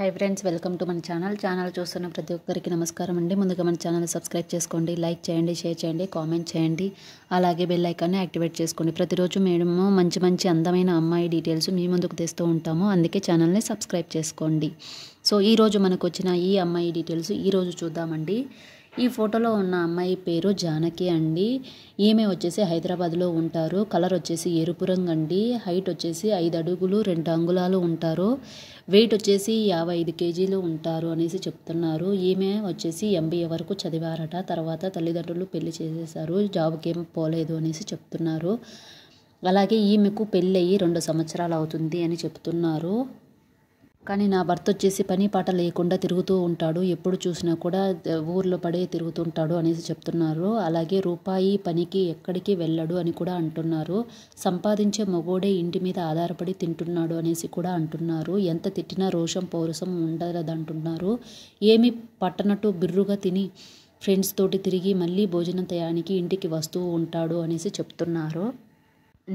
high friends welcome to మన channel channel చూస్తున్న ప్రతి ఒక్కరికి నమస్కారం అండి ముందుగా మన ఛానల్ సబ్స్క్రైబ్ చేసుకోండి లైక్ చేయండి షేర్ చేయండి కామెంట్ చేయండి అలాగే బెల్ ఐకాన్ని యాక్టివేట్ చేసుకోండి ప్రతిరోజు మేము మంచి మంచి అందమైన అమ్మాయి డీటెయిల్స్ మీ ముందుకు తెస్తూ ఉంటాము అందుకే ఛానల్ని సబ్స్క్రైబ్ చేసుకోండి సో ఈరోజు మనకు వచ్చిన ఈ అమ్మాయి డీటెయిల్స్ ఈరోజు చూద్దామండి ఈ ఫోటోలో ఉన్న అమ్మాయి పేరు జానకి అండి ఈమె వచ్చేసి హైదరాబాద్లో ఉంటారు కలర్ వచ్చేసి ఎరుపు రంగు అండి హైట్ వచ్చేసి ఐదు అడుగులు రెండు అంగుళాలు ఉంటారు వెయిట్ వచ్చేసి యాభై ఐదు కేజీలు ఉంటారు అనేసి చెప్తున్నారు ఈమె వచ్చేసి ఎంబీఏ వరకు చదివారట తర్వాత తల్లిదండ్రులు పెళ్లి చేసేసారు జాబ్కి ఏం పోలేదు అనేసి చెప్తున్నారు అలాగే ఈమెకు అయ్యి రెండు సంవత్సరాలు అవుతుంది అని చెప్తున్నారు కానీ నా భర్త వచ్చేసి పని పాట లేకుండా తిరుగుతూ ఉంటాడు ఎప్పుడు చూసినా కూడా ఊర్లో పడే తిరుగుతుంటాడు అనేసి చెప్తున్నారు అలాగే రూపాయి పనికి ఎక్కడికి వెళ్ళడు అని కూడా అంటున్నారు సంపాదించే మగోడే ఇంటి మీద ఆధారపడి తింటున్నాడు అనేసి కూడా అంటున్నారు ఎంత తిట్టినా రోషం పౌరుషం ఉండదంటున్నారు ఏమి పట్టనట్టు బిర్రుగా తిని ఫ్రెండ్స్ తోటి తిరిగి మళ్ళీ భోజనం తయానికి ఇంటికి వస్తూ ఉంటాడు అనేసి చెప్తున్నారు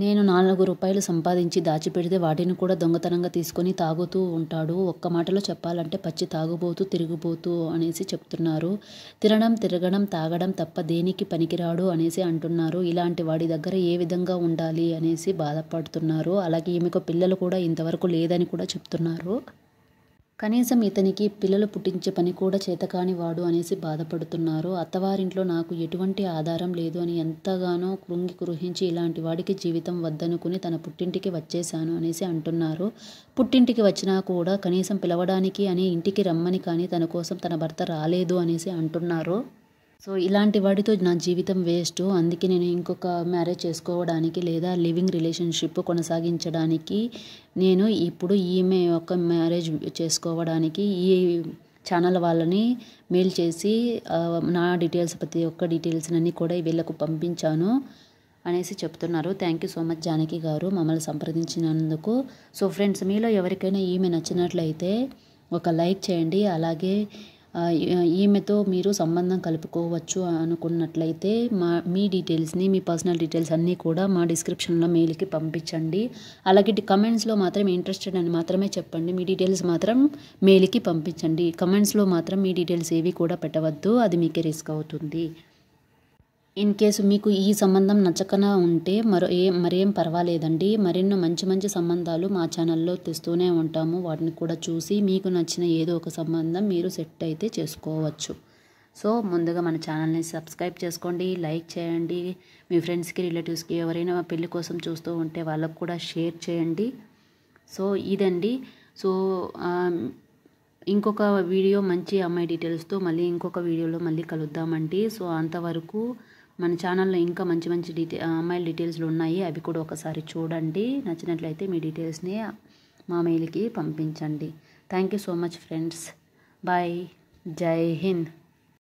నేను నాలుగు రూపాయలు సంపాదించి దాచిపెడితే వాటిని కూడా దొంగతనంగా తీసుకొని తాగుతూ ఉంటాడు ఒక్క మాటలో చెప్పాలంటే పచ్చి తాగుబోతూ తిరిగిపోతూ అనేసి చెప్తున్నారు తినడం తిరగడం తాగడం తప్ప దేనికి పనికిరాడు అనేసి అంటున్నారు ఇలాంటి వాడి దగ్గర ఏ విధంగా ఉండాలి అనేసి బాధపడుతున్నారు అలాగే ఈమెకు పిల్లలు కూడా ఇంతవరకు లేదని కూడా చెప్తున్నారు కనీసం ఇతనికి పిల్లలు పుట్టించే పని కూడా చేతకాని వాడు అనేసి బాధపడుతున్నారు అత్తవారింట్లో నాకు ఎటువంటి ఆధారం లేదు అని ఎంతగానో కృంగి కృహించి ఇలాంటి వాడికి జీవితం వద్దనుకుని తన పుట్టింటికి వచ్చేశాను అనేసి అంటున్నారు పుట్టింటికి వచ్చినా కూడా కనీసం పిలవడానికి అని ఇంటికి రమ్మని కానీ తన కోసం తన భర్త రాలేదు అనేసి అంటున్నారు సో ఇలాంటి వాడితో నా జీవితం వేస్ట్ అందుకే నేను ఇంకొక మ్యారేజ్ చేసుకోవడానికి లేదా లివింగ్ రిలేషన్షిప్ కొనసాగించడానికి నేను ఇప్పుడు ఈమె యొక్క మ్యారేజ్ చేసుకోవడానికి ఈ ఛానల్ వాళ్ళని మెయిల్ చేసి నా డీటెయిల్స్ ప్రతి ఒక్క డీటెయిల్స్ అన్నీ కూడా వీళ్ళకు పంపించాను అనేసి చెప్తున్నారు thank you so much Janaki గారు మమ్మల్ని సంప్రదించినందుకు సో ఫ్రెండ్స్ మీలో ఎవరికైనా ఈమె నచ్చినట్లయితే ఒక లైక్ చేయండి అలాగే ఈమెతో మీరు సంబంధం కలుపుకోవచ్చు అనుకున్నట్లయితే మా మీ డీటెయిల్స్ని మీ పర్సనల్ డీటెయిల్స్ అన్నీ కూడా మా డిస్క్రిప్షన్లో మెయిల్కి పంపించండి అలాగే కమెంట్స్లో మాత్రం ఇంట్రెస్టెడ్ అని మాత్రమే చెప్పండి మీ డీటెయిల్స్ మాత్రం మెయిల్కి పంపించండి కమెంట్స్లో మాత్రం మీ డీటెయిల్స్ ఏవి కూడా పెట్టవద్దు అది మీకే రిస్క్ అవుతుంది ఇన్ కేసు మీకు ఈ సంబంధం నచ్చకనా ఉంటే మరో ఏ మరేం పర్వాలేదండి మరెన్నో మంచి మంచి సంబంధాలు మా ఛానల్లో తెస్తూనే ఉంటాము వాటిని కూడా చూసి మీకు నచ్చిన ఏదో ఒక సంబంధం మీరు సెట్ అయితే చేసుకోవచ్చు సో ముందుగా మన ఛానల్ని సబ్స్క్రైబ్ చేసుకోండి లైక్ చేయండి మీ ఫ్రెండ్స్కి రిలేటివ్స్కి ఎవరైనా పెళ్లి కోసం చూస్తూ ఉంటే వాళ్ళకు కూడా షేర్ చేయండి సో ఇదండి సో ఇంకొక వీడియో మంచి అమ్మాయి డీటెయిల్స్తో మళ్ళీ ఇంకొక వీడియోలో మళ్ళీ కలుద్దామండి సో అంతవరకు మన ఛానల్లో ఇంకా మంచి మంచి డీటెయి అమ్మాయిల డీటెయిల్స్లు ఉన్నాయి అవి కూడా ఒకసారి చూడండి నచ్చినట్లయితే మీ డీటెయిల్స్ని మా మెయిల్కి పంపించండి thank you so much friends bye జై హింద్